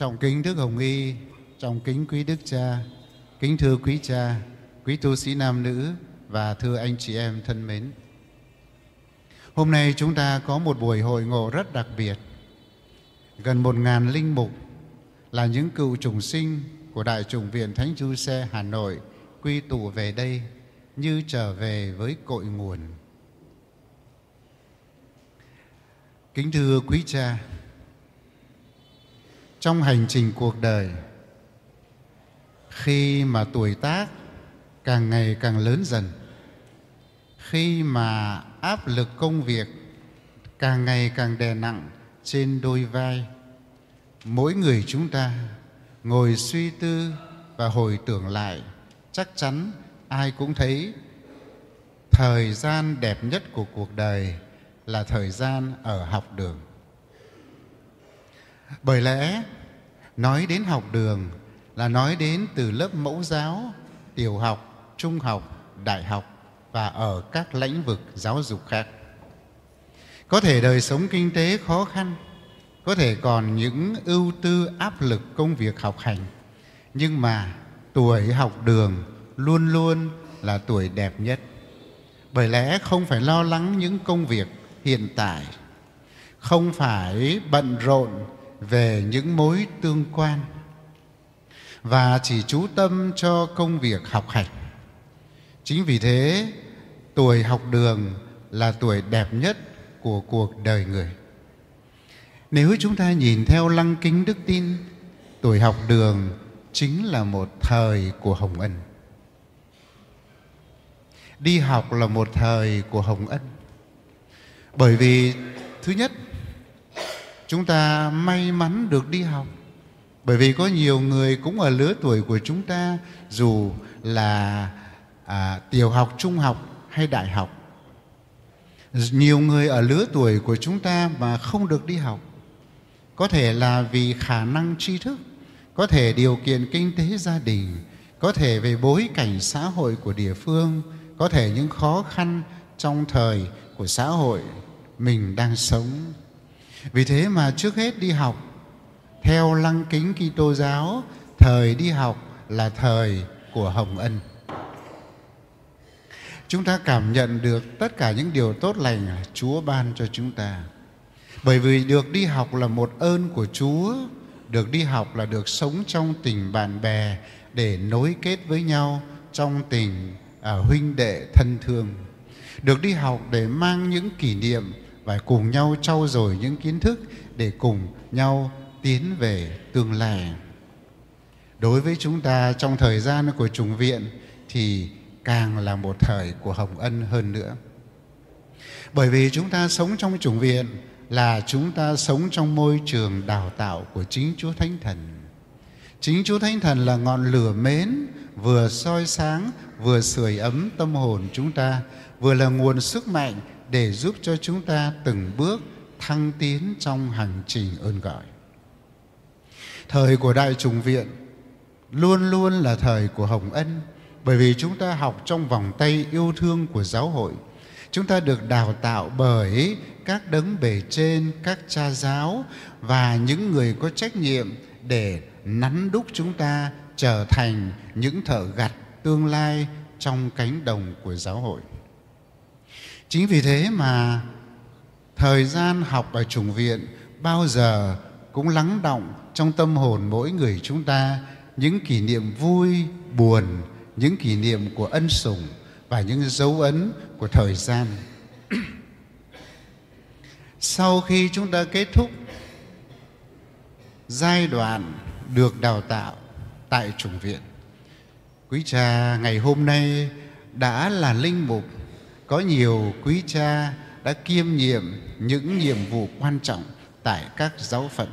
Trọng kính Đức Hồng Y, trọng kính quý Đức Cha, kính thưa quý cha, quý tu sĩ nam nữ và thưa anh chị em thân mến. Hôm nay chúng ta có một buổi hội ngộ rất đặc biệt. Gần một ngàn linh mục là những cựu trùng sinh của Đại trùng viện Thánh Chu Xe Hà Nội quy tụ về đây như trở về với cội nguồn. Kính thưa quý cha, trong hành trình cuộc đời khi mà tuổi tác càng ngày càng lớn dần khi mà áp lực công việc càng ngày càng đè nặng trên đôi vai mỗi người chúng ta ngồi suy tư và hồi tưởng lại chắc chắn ai cũng thấy thời gian đẹp nhất của cuộc đời là thời gian ở học đường bởi lẽ nói đến học đường là nói đến từ lớp mẫu giáo, tiểu học, trung học, đại học và ở các lĩnh vực giáo dục khác. Có thể đời sống kinh tế khó khăn, có thể còn những ưu tư áp lực công việc học hành, nhưng mà tuổi học đường luôn luôn là tuổi đẹp nhất. Bởi lẽ không phải lo lắng những công việc hiện tại, không phải bận rộn về những mối tương quan và chỉ chú tâm cho công việc học hành. Chính vì thế, tuổi học đường là tuổi đẹp nhất của cuộc đời người. Nếu chúng ta nhìn theo lăng kính đức tin, tuổi học đường chính là một thời của Hồng Ân. Đi học là một thời của Hồng Ân. Bởi vì thứ nhất chúng ta may mắn được đi học bởi vì có nhiều người cũng ở lứa tuổi của chúng ta dù là à, tiểu học trung học hay đại học nhiều người ở lứa tuổi của chúng ta mà không được đi học có thể là vì khả năng tri thức có thể điều kiện kinh tế gia đình có thể về bối cảnh xã hội của địa phương có thể những khó khăn trong thời của xã hội mình đang sống vì thế mà trước hết đi học theo lăng kính Kitô giáo, thời đi học là thời của hồng ân. Chúng ta cảm nhận được tất cả những điều tốt lành Chúa ban cho chúng ta. Bởi vì được đi học là một ơn của Chúa, được đi học là được sống trong tình bạn bè để nối kết với nhau trong tình à, huynh đệ thân thương. Được đi học để mang những kỷ niệm và cùng nhau trau dồi những kiến thức để cùng nhau tiến về tương lai. Đối với chúng ta trong thời gian của trùng viện thì càng là một thời của hồng ân hơn nữa. Bởi vì chúng ta sống trong trùng viện là chúng ta sống trong môi trường đào tạo của chính Chúa Thánh Thần. Chính Chúa Thánh Thần là ngọn lửa mến vừa soi sáng, vừa sưởi ấm tâm hồn chúng ta, vừa là nguồn sức mạnh để giúp cho chúng ta từng bước thăng tiến trong hành trình ơn gọi. Thời của Đại Trùng Viện luôn luôn là thời của Hồng Ân bởi vì chúng ta học trong vòng tay yêu thương của giáo hội. Chúng ta được đào tạo bởi các đấng bề trên, các cha giáo và những người có trách nhiệm để nắn đúc chúng ta trở thành những thợ gặt tương lai trong cánh đồng của giáo hội. Chính vì thế mà thời gian học ở chủng viện bao giờ cũng lắng động trong tâm hồn mỗi người chúng ta những kỷ niệm vui, buồn, những kỷ niệm của ân sủng và những dấu ấn của thời gian. Sau khi chúng ta kết thúc giai đoạn được đào tạo tại chủng viện, quý cha ngày hôm nay đã là linh mục có nhiều quý cha đã kiêm nhiệm những nhiệm vụ quan trọng tại các giáo phận.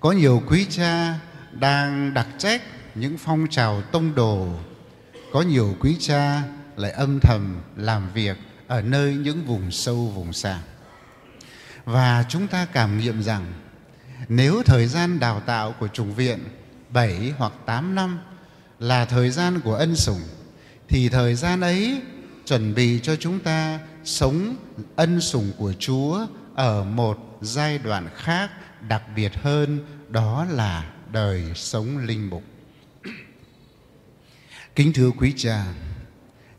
Có nhiều quý cha đang đặc trách những phong trào tông đồ. Có nhiều quý cha lại âm thầm làm việc ở nơi những vùng sâu, vùng xa. Và chúng ta cảm nghiệm rằng nếu thời gian đào tạo của trùng viện 7 hoặc 8 năm là thời gian của ân sủng thì thời gian ấy chuẩn bị cho chúng ta sống ân sủng của Chúa ở một giai đoạn khác đặc biệt hơn đó là đời sống linh mục. Kính thưa quý cha,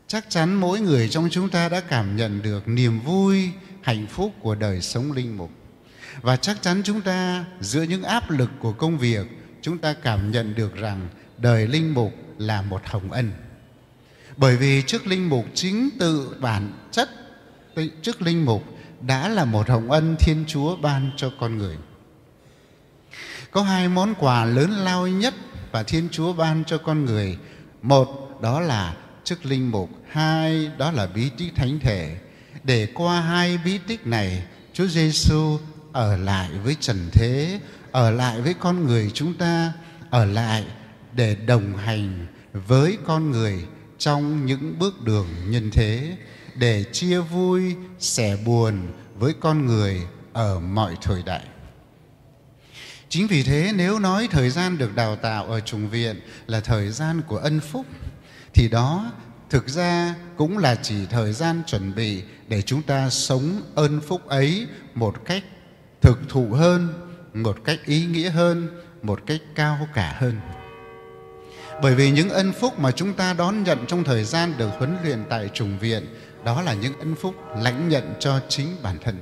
chắc chắn mỗi người trong chúng ta đã cảm nhận được niềm vui, hạnh phúc của đời sống linh mục. Và chắc chắn chúng ta giữa những áp lực của công việc, chúng ta cảm nhận được rằng đời linh mục là một hồng ân bởi vì chức linh mục chính tự bản chất chức linh mục đã là một hồng ân thiên chúa ban cho con người có hai món quà lớn lao nhất và thiên chúa ban cho con người một đó là chức linh mục hai đó là bí tích thánh thể để qua hai bí tích này chúa giêsu ở lại với trần thế ở lại với con người chúng ta ở lại để đồng hành với con người trong những bước đường nhân thế để chia vui sẻ buồn với con người ở mọi thời đại chính vì thế nếu nói thời gian được đào tạo ở trùng viện là thời gian của ân phúc thì đó thực ra cũng là chỉ thời gian chuẩn bị để chúng ta sống ân phúc ấy một cách thực thụ hơn một cách ý nghĩa hơn một cách cao cả hơn bởi vì những ân phúc mà chúng ta đón nhận trong thời gian được huấn luyện tại trùng viện, đó là những ân phúc lãnh nhận cho chính bản thân.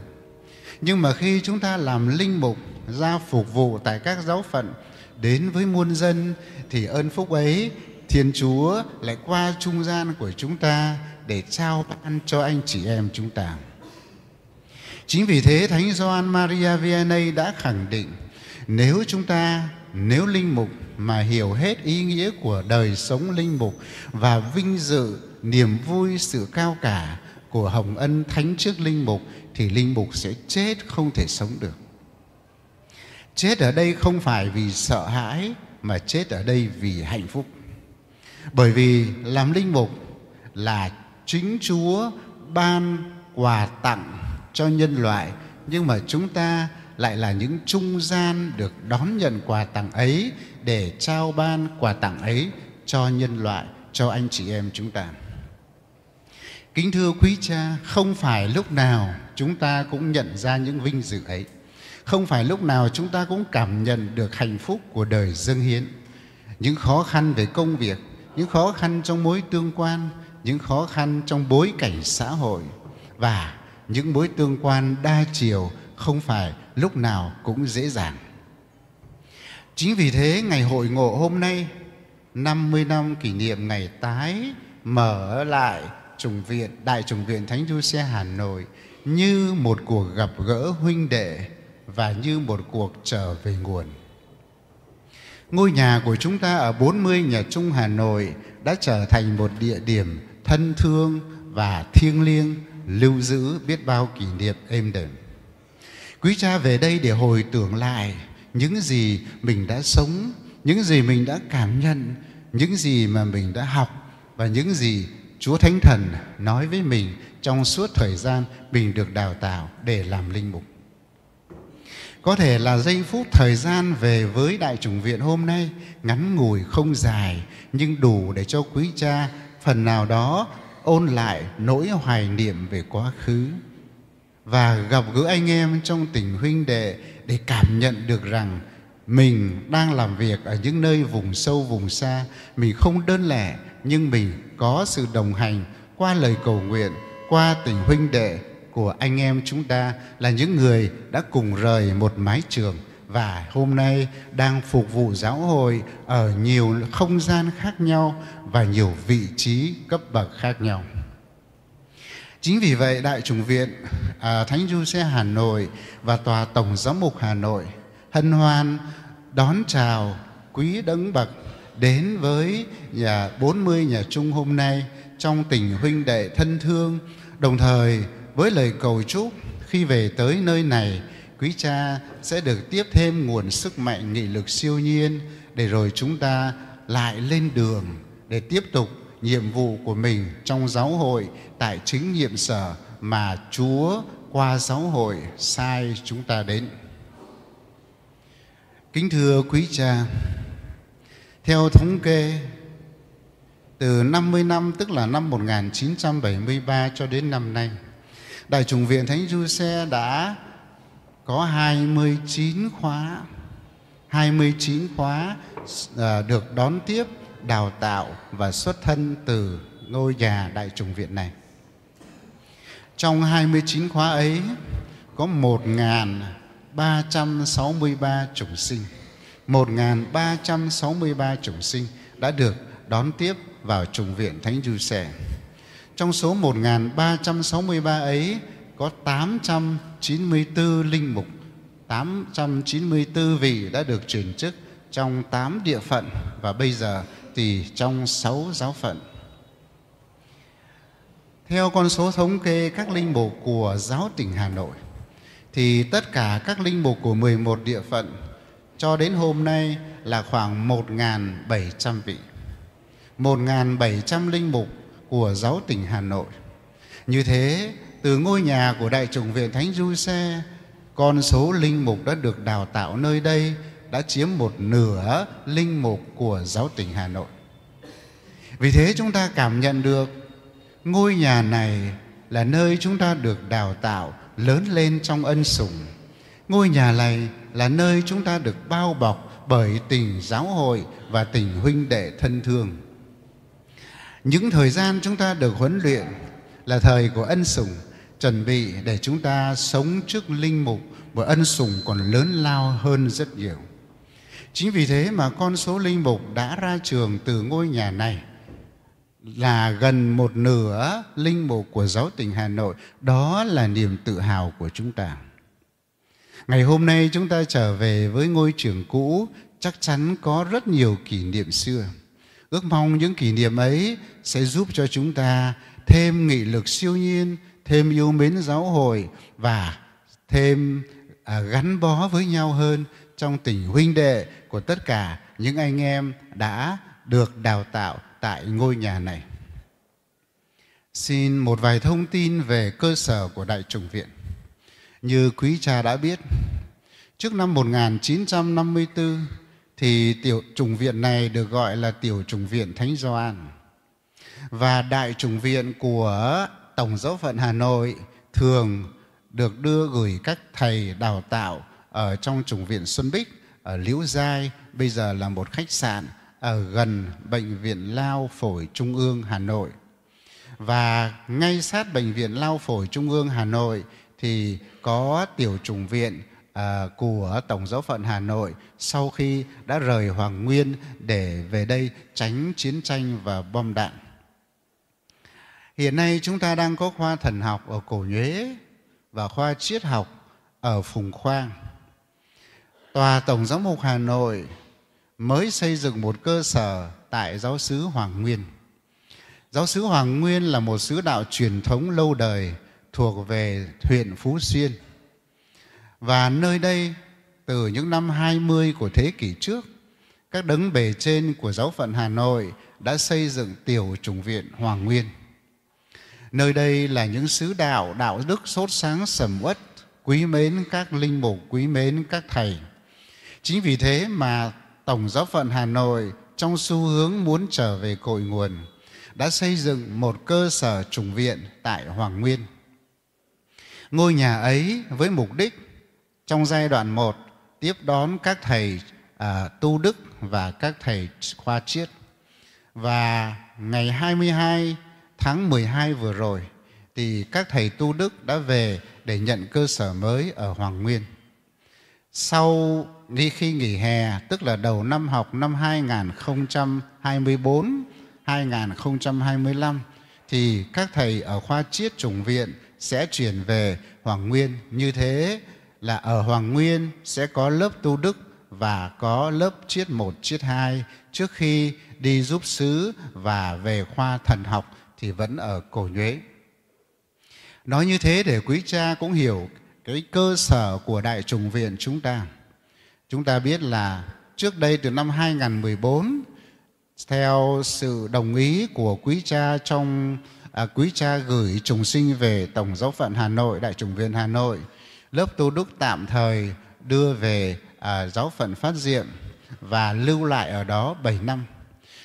Nhưng mà khi chúng ta làm linh mục, ra phục vụ tại các giáo phận, đến với muôn dân, thì ân phúc ấy Thiên Chúa lại qua trung gian của chúng ta để trao ban cho anh chị em chúng ta. Chính vì thế Thánh Gioan Maria Vianney đã khẳng định nếu chúng ta nếu linh mục mà hiểu hết ý nghĩa của đời sống linh mục và vinh dự niềm vui sự cao cả của hồng ân thánh trước linh mục thì linh mục sẽ chết không thể sống được chết ở đây không phải vì sợ hãi mà chết ở đây vì hạnh phúc bởi vì làm linh mục là chính chúa ban quà tặng cho nhân loại nhưng mà chúng ta lại là những trung gian được đón nhận quà tặng ấy để trao ban quà tặng ấy cho nhân loại, cho anh chị em chúng ta. Kính thưa quý cha, không phải lúc nào chúng ta cũng nhận ra những vinh dự ấy. Không phải lúc nào chúng ta cũng cảm nhận được hạnh phúc của đời dâng hiến. Những khó khăn về công việc, những khó khăn trong mối tương quan, những khó khăn trong bối cảnh xã hội và những mối tương quan đa chiều không phải lúc nào cũng dễ dàng. Chính vì thế ngày hội ngộ hôm nay 50 năm kỷ niệm ngày tái mở lại trùng viện Đại trùng viện Thánh Du Xe Hà Nội như một cuộc gặp gỡ huynh đệ và như một cuộc trở về nguồn. Ngôi nhà của chúng ta ở 40 nhà Trung Hà Nội đã trở thành một địa điểm thân thương và thiêng liêng lưu giữ biết bao kỷ niệm êm đềm. Quý cha về đây để hồi tưởng lại những gì mình đã sống, những gì mình đã cảm nhận, những gì mà mình đã học và những gì Chúa Thánh Thần nói với mình trong suốt thời gian mình được đào tạo để làm linh mục. Có thể là giây phút thời gian về với Đại chủng viện hôm nay ngắn ngủi không dài nhưng đủ để cho quý cha phần nào đó ôn lại nỗi hoài niệm về quá khứ và gặp gỡ anh em trong tình huynh đệ để cảm nhận được rằng mình đang làm việc ở những nơi vùng sâu vùng xa mình không đơn lẻ nhưng mình có sự đồng hành qua lời cầu nguyện qua tình huynh đệ của anh em chúng ta là những người đã cùng rời một mái trường và hôm nay đang phục vụ giáo hội ở nhiều không gian khác nhau và nhiều vị trí cấp bậc khác nhau Chính vì vậy Đại Chủng Viện, à, Thánh Du Xe Hà Nội và Tòa Tổng Giám mục Hà Nội hân hoan đón chào quý đấng bậc đến với nhà 40 nhà chung hôm nay trong tình huynh đệ thân thương, đồng thời với lời cầu chúc khi về tới nơi này, quý cha sẽ được tiếp thêm nguồn sức mạnh nghị lực siêu nhiên để rồi chúng ta lại lên đường để tiếp tục nhiệm vụ của mình trong giáo hội tại chính nhiệm sở mà Chúa qua giáo hội sai chúng ta đến. Kính thưa quý cha, theo thống kê từ 50 năm tức là năm 1973 cho đến năm nay, Đại chủng viện Thánh Du Xe đã có 29 khóa 29 khóa ờ, được đón tiếp đào tạo và xuất thân từ ngôi nhà Đại Trùng Viện này. Trong 29 khóa ấy có 1.363 chủng sinh, 1.363 chủng sinh đã được đón tiếp vào Trùng Viện Thánh Du Sẻ. Trong số 1.363 ấy có 894 linh mục, 894 vị đã được chuyển chức trong 8 địa phận và bây giờ tỳ trong sáu giáo phận. Theo con số thống kê các linh mục của giáo tỉnh Hà Nội, thì tất cả các linh mục của 11 địa phận cho đến hôm nay là khoảng 1.700 vị. 1.700 linh mục của giáo tỉnh Hà Nội. Như thế, từ ngôi nhà của Đại chủng viện Thánh Du Xe, con số linh mục đã được đào tạo nơi đây đã chiếm một nửa linh mục của giáo tỉnh Hà Nội. Vì thế chúng ta cảm nhận được ngôi nhà này là nơi chúng ta được đào tạo lớn lên trong ân sủng. Ngôi nhà này là nơi chúng ta được bao bọc bởi tình giáo hội và tình huynh đệ thân thương. Những thời gian chúng ta được huấn luyện là thời của ân sủng, chuẩn bị để chúng ta sống trước linh mục một ân sủng còn lớn lao hơn rất nhiều. Chính vì thế mà con số linh mục đã ra trường từ ngôi nhà này là gần một nửa linh mục của giáo tỉnh Hà Nội. Đó là niềm tự hào của chúng ta. Ngày hôm nay chúng ta trở về với ngôi trường cũ chắc chắn có rất nhiều kỷ niệm xưa. Ước mong những kỷ niệm ấy sẽ giúp cho chúng ta thêm nghị lực siêu nhiên, thêm yêu mến giáo hội và thêm à, gắn bó với nhau hơn trong tình huynh đệ của tất cả những anh em đã được đào tạo tại ngôi nhà này. Xin một vài thông tin về cơ sở của Đại Trùng Viện. Như quý cha đã biết, trước năm 1954 thì tiểu trùng viện này được gọi là tiểu trùng viện Thánh Gioan và đại trùng viện của Tổng giáo phận Hà Nội thường được đưa gửi các thầy đào tạo ở trong trùng viện Xuân Bích ở Liễu Giai, bây giờ là một khách sạn ở gần Bệnh viện Lao Phổi Trung ương Hà Nội. Và ngay sát Bệnh viện Lao Phổi Trung ương Hà Nội thì có tiểu trùng viện à, của Tổng giáo phận Hà Nội sau khi đã rời Hoàng Nguyên để về đây tránh chiến tranh và bom đạn. Hiện nay chúng ta đang có khoa thần học ở Cổ Nhuế và khoa triết học ở Phùng Khoang. Tòa Tổng Giám mục Hà Nội mới xây dựng một cơ sở tại giáo xứ Hoàng Nguyên. Giáo xứ Hoàng Nguyên là một xứ đạo truyền thống lâu đời thuộc về huyện Phú Xuyên. Và nơi đây từ những năm 20 của thế kỷ trước, các đấng bề trên của giáo phận Hà Nội đã xây dựng tiểu chủng viện Hoàng Nguyên. Nơi đây là những sứ đạo đạo đức sốt sáng sầm uất, quý mến các linh mục, quý mến các thầy. Chính vì thế mà Tổng giáo phận Hà Nội trong xu hướng muốn trở về cội nguồn đã xây dựng một cơ sở trùng viện tại Hoàng Nguyên. Ngôi nhà ấy với mục đích trong giai đoạn một tiếp đón các thầy à, tu đức và các thầy khoa triết. Và ngày 22 tháng 12 vừa rồi thì các thầy tu đức đã về để nhận cơ sở mới ở Hoàng Nguyên. Sau đi khi nghỉ hè, tức là đầu năm học năm 2024, 2025 thì các thầy ở khoa triết chủng viện sẽ chuyển về Hoàng Nguyên như thế là ở Hoàng Nguyên sẽ có lớp tu đức và có lớp triết một triết hai trước khi đi giúp xứ và về khoa thần học thì vẫn ở Cổ Nhuế. Nói như thế để quý cha cũng hiểu cái cơ sở của Đại Trùng Viện chúng ta. Chúng ta biết là trước đây từ năm 2014 theo sự đồng ý của quý cha trong à, quý cha gửi trùng sinh về tổng giáo phận Hà Nội, đại trùng viên Hà Nội, lớp tu đức tạm thời đưa về à, giáo phận Phát Diệm và lưu lại ở đó 7 năm.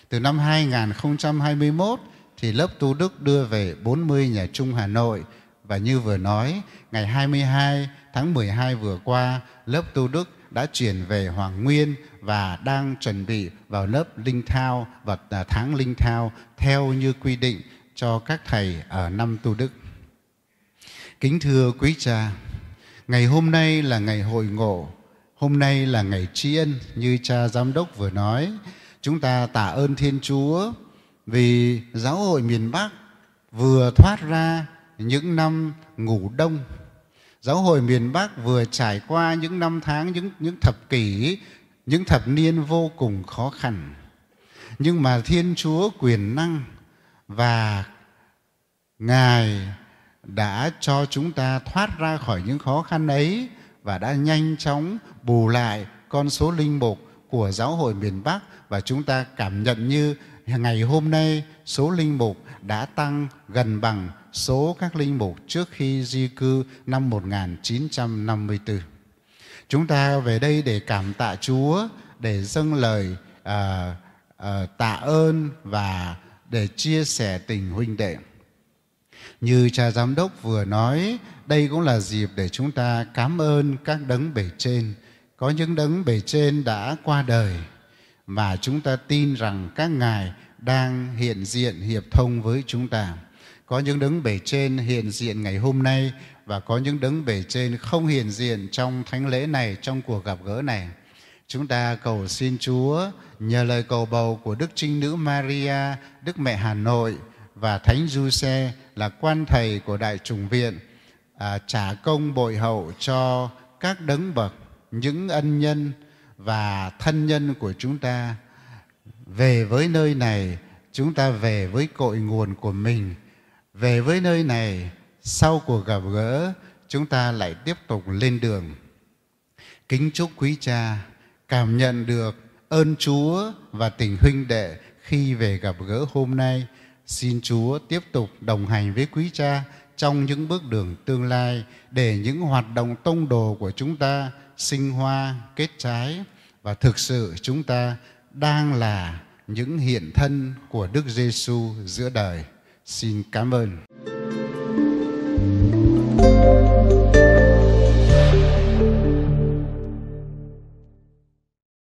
Từ năm 2021 thì lớp tu đức đưa về 40 nhà trung Hà Nội và như vừa nói, ngày 22 tháng 12 vừa qua, lớp tu đức đã chuyển về Hoàng Nguyên và đang chuẩn bị vào lớp Linh Thao và à, tháng Linh Thao theo như quy định cho các thầy ở năm tu đức. Kính thưa quý cha, ngày hôm nay là ngày hội ngộ, hôm nay là ngày tri ân như cha giám đốc vừa nói. Chúng ta tạ ơn Thiên Chúa vì giáo hội miền Bắc vừa thoát ra những năm ngủ đông giáo hội miền bắc vừa trải qua những năm tháng những những thập kỷ những thập niên vô cùng khó khăn nhưng mà thiên chúa quyền năng và ngài đã cho chúng ta thoát ra khỏi những khó khăn ấy và đã nhanh chóng bù lại con số linh mục của giáo hội miền Bắc và chúng ta cảm nhận như ngày hôm nay số linh mục đã tăng gần bằng số các linh mục trước khi di cư năm 1954. Chúng ta về đây để cảm tạ Chúa, để dâng lời à, à, tạ ơn và để chia sẻ tình huynh đệ. Như cha giám đốc vừa nói, đây cũng là dịp để chúng ta cảm ơn các đấng bề trên. Có những đấng bề trên đã qua đời, và chúng ta tin rằng các ngài đang hiện diện hiệp thông với chúng ta. Có những đấng bể trên hiện diện ngày hôm nay và có những đấng bể trên không hiện diện trong thánh lễ này, trong cuộc gặp gỡ này. Chúng ta cầu xin Chúa nhờ lời cầu bầu của Đức Trinh Nữ Maria, Đức Mẹ Hà Nội và Thánh Du Xe là quan thầy của Đại Trùng Viện à, trả công bội hậu cho các đấng bậc, những ân nhân, và thân nhân của chúng ta về với nơi này chúng ta về với cội nguồn của mình về với nơi này sau cuộc gặp gỡ chúng ta lại tiếp tục lên đường kính chúc quý cha cảm nhận được ơn chúa và tình huynh đệ khi về gặp gỡ hôm nay xin chúa tiếp tục đồng hành với quý cha trong những bước đường tương lai để những hoạt động tông đồ của chúng ta sinh hoa kết trái và thực sự chúng ta đang là những hiện thân của Đức Giêsu giữa đời. Xin cảm ơn.